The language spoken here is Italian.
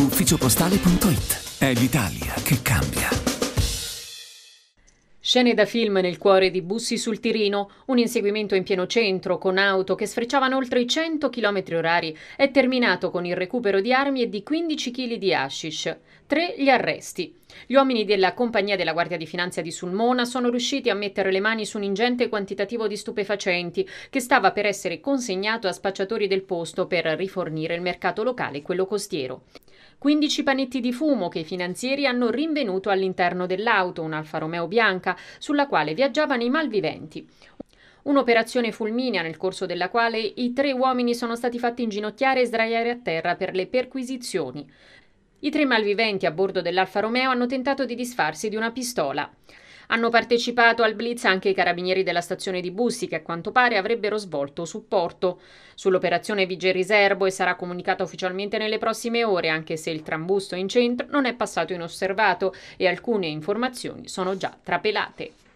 ufficiopostale.it. È l'Italia che cambia. Scene da film nel cuore di Bussi sul Tirino, un inseguimento in pieno centro con auto che sfrecciavano oltre i 100 km orari, è terminato con il recupero di armi e di 15 kg di hashish. Tre gli arresti. Gli uomini della compagnia della Guardia di Finanza di Sulmona sono riusciti a mettere le mani su un ingente quantitativo di stupefacenti che stava per essere consegnato a spacciatori del posto per rifornire il mercato locale e quello costiero. 15 panetti di fumo che i finanzieri hanno rinvenuto all'interno dell'auto, un'Alfa Romeo bianca, sulla quale viaggiavano i malviventi. Un'operazione fulminea nel corso della quale i tre uomini sono stati fatti inginocchiare e sdraiare a terra per le perquisizioni. I tre malviventi a bordo dell'Alfa Romeo hanno tentato di disfarsi di una pistola. Hanno partecipato al blitz anche i carabinieri della stazione di Bussi che a quanto pare avrebbero svolto supporto. Sull'operazione vige riservo e sarà comunicata ufficialmente nelle prossime ore anche se il trambusto in centro non è passato inosservato e alcune informazioni sono già trapelate.